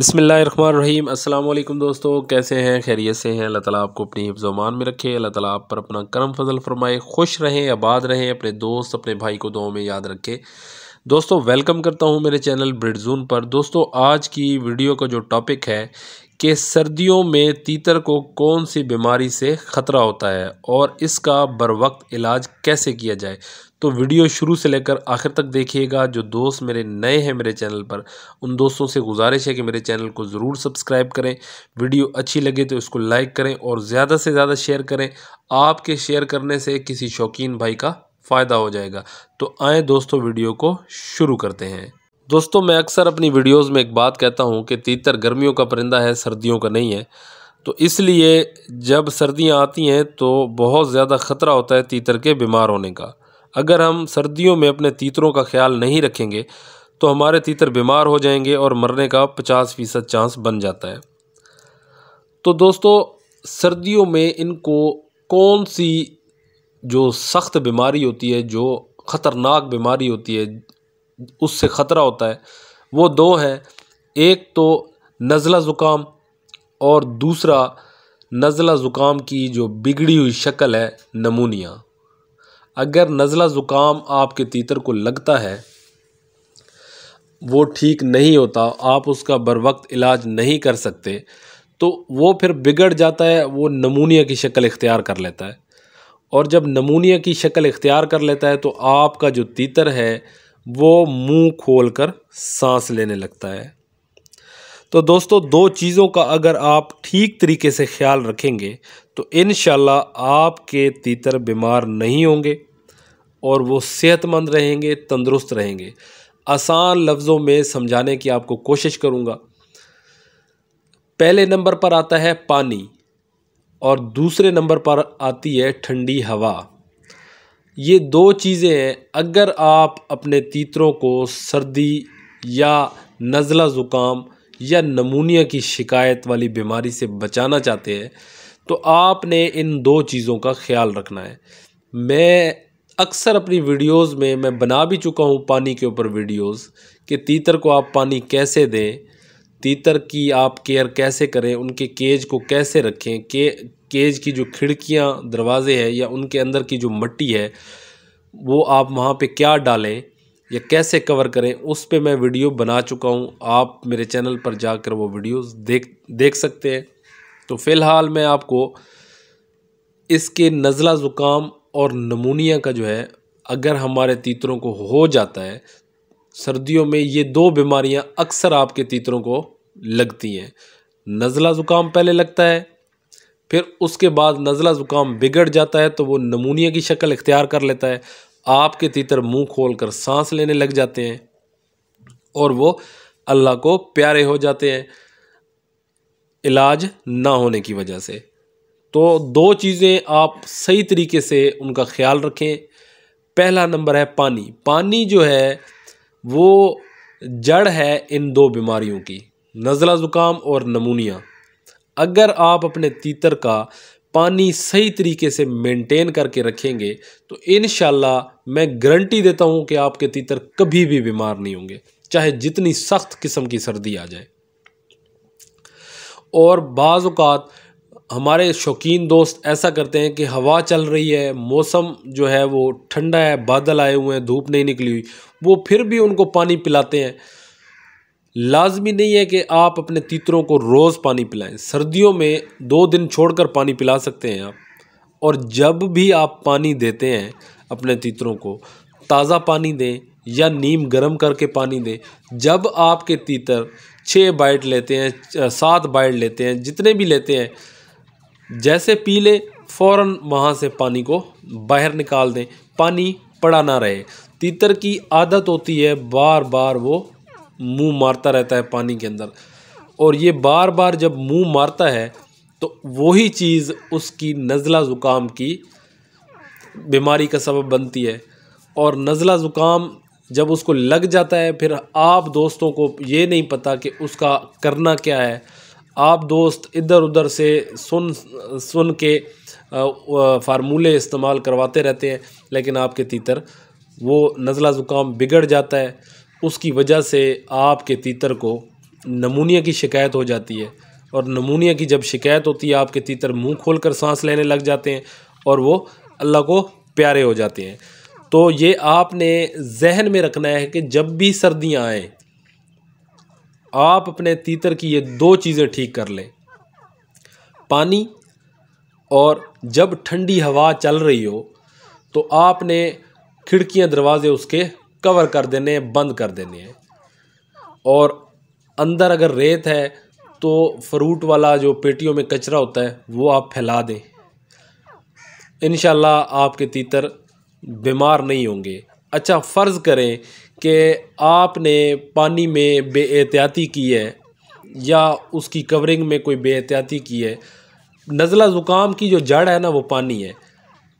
बिसमीम अल्लाम दोस्तों कैसे हैं खैरियत से हैं अल्लाह ताला आपको अपनी हिफ्जमान में रखे अल्लाह ताला आप पर अपना करम फजल फरमाए खुश रहें आबाद रहें अपने दोस्त अपने भाई को दो में याद रखें दोस्तों वेलकम करता हूं मेरे चैनल ब्रिडजून पर दोस्तों आज की वीडियो का जो टॉपिक है कि सर्दियों में तीतर को कौन सी बीमारी से ख़तरा होता है और इसका बर वक्त इलाज कैसे किया जाए तो वीडियो शुरू से लेकर आखिर तक देखिएगा जो दोस्त मेरे नए हैं मेरे चैनल पर उन दोस्तों से गुजारिश है कि मेरे चैनल को ज़रूर सब्सक्राइब करें वीडियो अच्छी लगे तो इसको लाइक करें और ज़्यादा से ज़्यादा शेयर करें आपके शेयर करने से किसी शौकीन भाई का फ़ायदा हो जाएगा तो आएँ दोस्तों वीडियो को शुरू करते हैं दोस्तों मैं अक्सर अपनी वीडियोस में एक बात कहता हूँ कि तीतर गर्मियों का परिंदा है सर्दियों का नहीं है तो इसलिए जब सर्दियाँ आती हैं तो बहुत ज़्यादा ख़तरा होता है तीतर के बीमार होने का अगर हम सर्दियों में अपने तीतरों का ख्याल नहीं रखेंगे तो हमारे तीतर बीमार हो जाएंगे और मरने का पचास फ़ीसद चांस बन जाता है तो दोस्तों सर्दियों में इनको कौन सी जो सख्त बीमारी होती है जो ख़तरनाक बीमारी होती है उससे ख़तरा होता है वो दो हैं एक तो नज़ला ज़ुकाम और दूसरा नज़ला ज़ुकाम की जो बिगड़ी हुई शक्ल है नमूनिया अगर नज़ला ज़ुकाम आपके तीतर को लगता है वो ठीक नहीं होता आप उसका बर वक्त इलाज नहीं कर सकते तो वो फिर बिगड़ जाता है वो नमूनिया की शक्ल इख्तियार कर लेता है और जब नमूनिया की शक्ल इख्तियार कर लेता है तो आपका जो तीतर है वो मुंह खोलकर सांस लेने लगता है तो दोस्तों दो चीज़ों का अगर आप ठीक तरीके से ख्याल रखेंगे तो इन आपके तीतर बीमार नहीं होंगे और वो सेहतमंद रहेंगे तंदुरुस्त रहेंगे आसान लफ्ज़ों में समझाने की आपको कोशिश करूँगा पहले नंबर पर आता है पानी और दूसरे नंबर पर आती है ठंडी हवा ये दो चीज़ें हैं अगर आप अपने तीतरों को सर्दी या नज़ला ज़ुकाम या नमूनिया की शिकायत वाली बीमारी से बचाना चाहते हैं तो आपने इन दो चीज़ों का ख्याल रखना है मैं अक्सर अपनी वीडियोस में मैं बना भी चुका हूँ पानी के ऊपर वीडियोस कि तीतर को आप पानी कैसे दें तीतर की आप केयर कैसे करें उनके केज को कैसे रखें के केज की जो खिड़कियाँ दरवाजे हैं या उनके अंदर की जो मट्टी है वो आप वहाँ पे क्या डालें या कैसे कवर करें उस पर मैं वीडियो बना चुका हूँ आप मेरे चैनल पर जाकर वो वीडियोस देख देख सकते हैं तो फ़िलहाल मैं आपको इसके नज़ला ज़ुकाम और नमूनिया का जो है अगर हमारे तीतरों को हो जाता है सर्दियों में ये दो बीमारियां अक्सर आपके तीतरों को लगती हैं नज़ला ज़ुकाम पहले लगता है फिर उसके बाद नज़ला ज़ुकाम बिगड़ जाता है तो वो नमूनिया की शक्ल इख्तियार कर लेता है आपके तीतर मुंह खोल कर सांस लेने लग जाते हैं और वो अल्लाह को प्यारे हो जाते हैं इलाज ना होने की वजह से तो दो चीज़ें आप सही तरीके से उनका ख्याल रखें पहला नंबर है पानी पानी जो है वो जड़ है इन दो बीमारियों की नज़ला ज़ुकाम और नमूनिया अगर आप अपने तीतर का पानी सही तरीके से मेंटेन करके रखेंगे तो इन मैं गारंटी देता हूँ कि आपके तीतर कभी भी बीमार नहीं होंगे चाहे जितनी सख्त किस्म की सर्दी आ जाए और बाज़ात हमारे शौकीन दोस्त ऐसा करते हैं कि हवा चल रही है मौसम जो है वो ठंडा है बादल आए हुए हैं धूप नहीं निकली हुई वो फिर भी उनको पानी पिलाते हैं लाजमी नहीं है कि आप अपने तीतरों को रोज़ पानी पिलाएं सर्दियों में दो दिन छोड़कर पानी पिला सकते हैं आप और जब भी आप पानी देते हैं अपने तीतरों को ताज़ा पानी दें या नीम गर्म करके पानी दें जब आपके तीतर छः बाइट लेते हैं सात बाइट लेते हैं जितने भी लेते हैं जैसे पी ले फ़ौर वहाँ से पानी को बाहर निकाल दें पानी पड़ा ना रहे तीतर की आदत होती है बार बार वो मुंह मारता रहता है पानी के अंदर और ये बार बार जब मुंह मारता है तो वही चीज़ उसकी नज़ला ज़ुकाम की बीमारी का सबब बनती है और नज़ला ज़ुकाम जब उसको लग जाता है फिर आप दोस्तों को ये नहीं पता कि उसका करना क्या है आप दोस्त इधर उधर से सुन सुन के फार्मूले इस्तेमाल करवाते रहते हैं लेकिन आपके तीतर वो नज़ला ज़ुकाम बिगड़ जाता है उसकी वजह से आपके तीतर को नमूनिया की शिकायत हो जाती है और नमूनिया की जब शिकायत होती है आपके तीतर मुंह खोलकर सांस लेने लग जाते हैं और वो अल्लाह को प्यारे हो जाते हैं तो ये आपने जहन में रखना है कि जब भी सर्दियाँ आएँ आप अपने तीतर की ये दो चीज़ें ठीक कर लें पानी और जब ठंडी हवा चल रही हो तो आपने खिड़कियां दरवाजे उसके कवर कर देने हैं बंद कर देने हैं और अंदर अगर रेत है तो फ्रूट वाला जो पेटियों में कचरा होता है वो आप फैला दें इन आपके तीतर बीमार नहीं होंगे अच्छा फ़र्ज़ करें कि आपने पानी में एहतियाती की है या उसकी कवरिंग में कोई एहतियाती की है नज़ला ज़ुकाम की जो जड़ है ना वो पानी है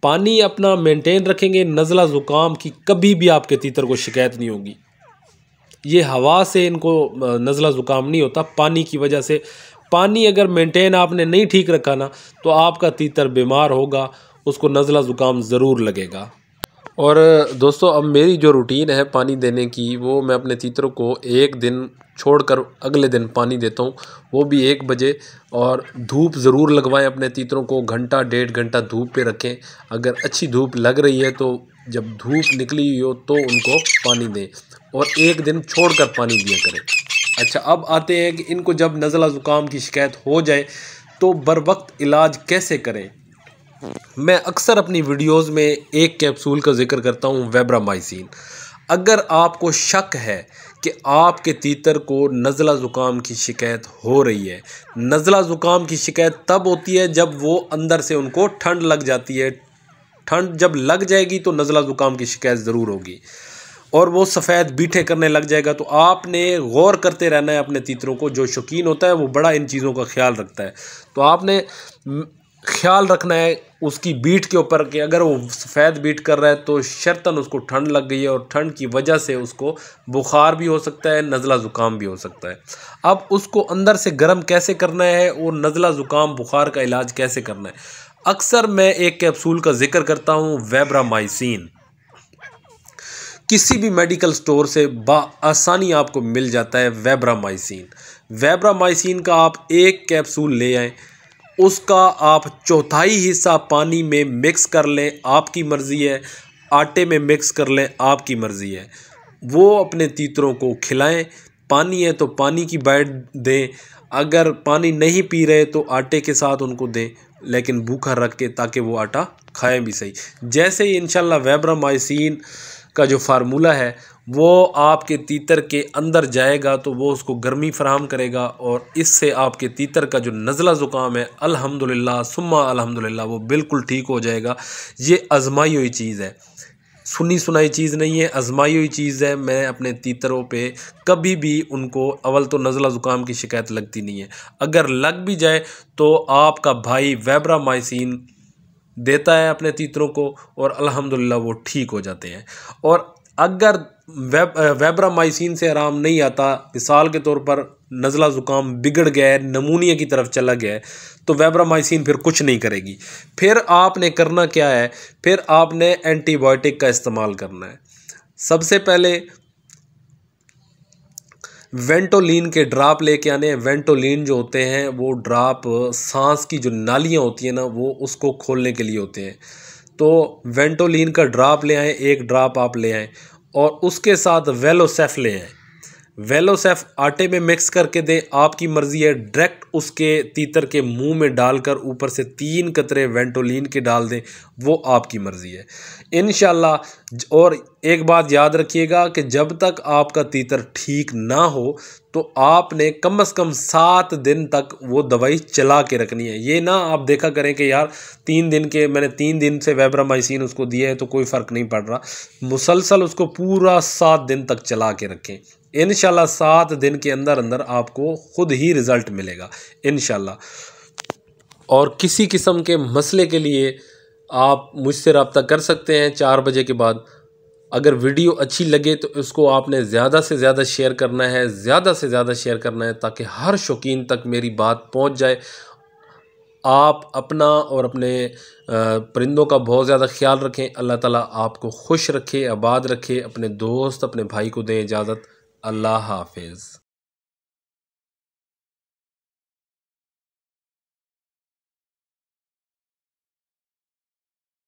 पानी अपना मेंटेन रखेंगे नज़ला ज़ुकाम की कभी भी आपके तीतर को शिकायत नहीं होगी ये हवा से इनको नज़ला ज़ुकाम नहीं होता पानी की वजह से पानी अगर मेंटेन आपने नहीं ठीक रखा ना तो आपका तीतर बीमार होगा उसको नज़ला ज़ुकाम ज़रूर लगेगा और दोस्तों अब मेरी जो रूटीन है पानी देने की वो मैं अपने तीतरों को एक दिन छोड़कर अगले दिन पानी देता हूँ वो भी एक बजे और धूप ज़रूर लगवाएं अपने तीतरों को घंटा डेढ़ घंटा धूप पे रखें अगर अच्छी धूप लग रही है तो जब धूप निकली हुई हो तो उनको पानी दें और एक दिन छोड़कर पानी दिया करें अच्छा अब आते हैं कि इनको जब नज़ला ज़ुकाम की शिकायत हो जाए तो बर वक्त इलाज कैसे करें मैं अक्सर अपनी वीडियोस में एक कैप्सूल का जिक्र करता हूँ वेब्रामाइसिन अगर आपको शक है कि आपके तीतर को नज़ला ज़ुकाम की शिकायत हो रही है नज़ला ज़ुकाम की शिकायत तब होती है जब वो अंदर से उनको ठंड लग जाती है ठंड जब लग जाएगी तो नज़ला ज़ुकाम की शिकायत ज़रूर होगी और वो सफ़ेद बीठे करने लग जाएगा तो आपने गौर करते रहना है अपने तीतरों को जो शौकीन होता है वो बड़ा इन चीज़ों का ख्याल रखता है तो आपने ख्याल रखना है उसकी बीट के ऊपर कि अगर वो सफ़ेद बीट कर रहा है तो शर्तन उसको ठंड लग गई है और ठंड की वजह से उसको बुखार भी हो सकता है नज़ला ज़ुकाम भी हो सकता है अब उसको अंदर से गर्म कैसे करना है और नज़ला ज़ुकाम बुखार का इलाज कैसे करना है अक्सर मैं एक कैप्सूल का जिक्र करता हूँ वेब्रामाइसिन किसी भी मेडिकल स्टोर से आसानी आपको मिल जाता है वेब्रामाइसिन वेब्रामाइसिन का आप एक कैप्सूल ले आएँ उसका आप चौथाई हिस्सा पानी में मिक्स कर लें आपकी मर्ज़ी है आटे में मिक्स कर लें आपकी मर्ज़ी है वो अपने तीतरों को खिलाएं पानी है तो पानी की बाइट दें अगर पानी नहीं पी रहे तो आटे के साथ उनको दें लेकिन भूखा रख के ताकि वो आटा खाएं भी सही जैसे ही इन वेब्रामाइसिन का जो फार्मूला है वो आपके तीतर के अंदर जाएगा तो वो उसको गर्मी फ्राहम करेगा और इससे आपके तीतर का जो नज़ला ज़ुकाम है अल्हम्दुलिल्लाह सुम्मा अल्हम्दुलिल्लाह वो बिल्कुल ठीक हो जाएगा ये आजमाई हुई चीज़ है सुनी सुनाई चीज़ नहीं है आजमाई हुई चीज़ है मैं अपने तीतरों पे कभी भी उनको अवल तो नज़ला ज़ुकाम की शिकायत लगती नहीं है अगर लग भी जाए तो आपका भाई वेब्रामाइसिन देता है अपने तीतरों को और अल्हम्दुलिल्लाह वो ठीक हो जाते हैं और अगर वेब वेब्रामाइसिन से आराम नहीं आता मिसाल के तौर पर नज़ला ज़ुकाम बिगड़ गया है नमूनिया की तरफ चला गया है तो वेब्रामाइसिन फिर कुछ नहीं करेगी फिर आपने करना क्या है फिर आपने एंटीबायोटिक का इस्तेमाल करना है सबसे पहले वेंटोलिन के ड्राप लेके आने वेंटोलिन जो होते हैं वो ड्राप सांस की जो नालियाँ होती हैं ना वो उसको खोलने के लिए होते हैं तो वेंटोलिन का ड्राप ले आएँ एक ड्राप आप ले आएँ और उसके साथ वेलोसेफ ले आएँ वेलोसेफ आटे में मिक्स करके दें आपकी मर्ज़ी है डायरेक्ट उसके तीतर के मुंह में डालकर ऊपर से तीन कतरे वेंटोलिन के डाल दें वो आपकी मर्ज़ी है इन और एक बात याद रखिएगा कि जब तक आपका तीतर ठीक ना हो तो आपने कम से कम सात दिन तक वो दवाई चला के रखनी है ये ना आप देखा करें कि यार तीन दिन के मैंने तीन दिन से वेब्रामाइसिन उसको दिया है तो कोई फ़र्क नहीं पड़ रहा मुसलसल उसको पूरा सात दिन तक चला के रखें इन सात दिन के अंदर अंदर आपको ख़ुद ही रिज़ल्ट मिलेगा इन और किसी किस्म के मसले के लिए आप मुझसे रबता कर सकते हैं चार बजे के बाद अगर वीडियो अच्छी लगे तो इसको आपने ज़्यादा से ज़्यादा शेयर करना है ज़्यादा से ज़्यादा शेयर करना है ताकि हर शौकीन तक मेरी बात पहुंच जाए आप अपना और अपने परिंदों का बहुत ज़्यादा ख्याल रखें अल्लाह ताला आपको खुश रखे आबाद रखे अपने दोस्त अपने भाई को दें इजाज़त আল্লাহ হাফেজ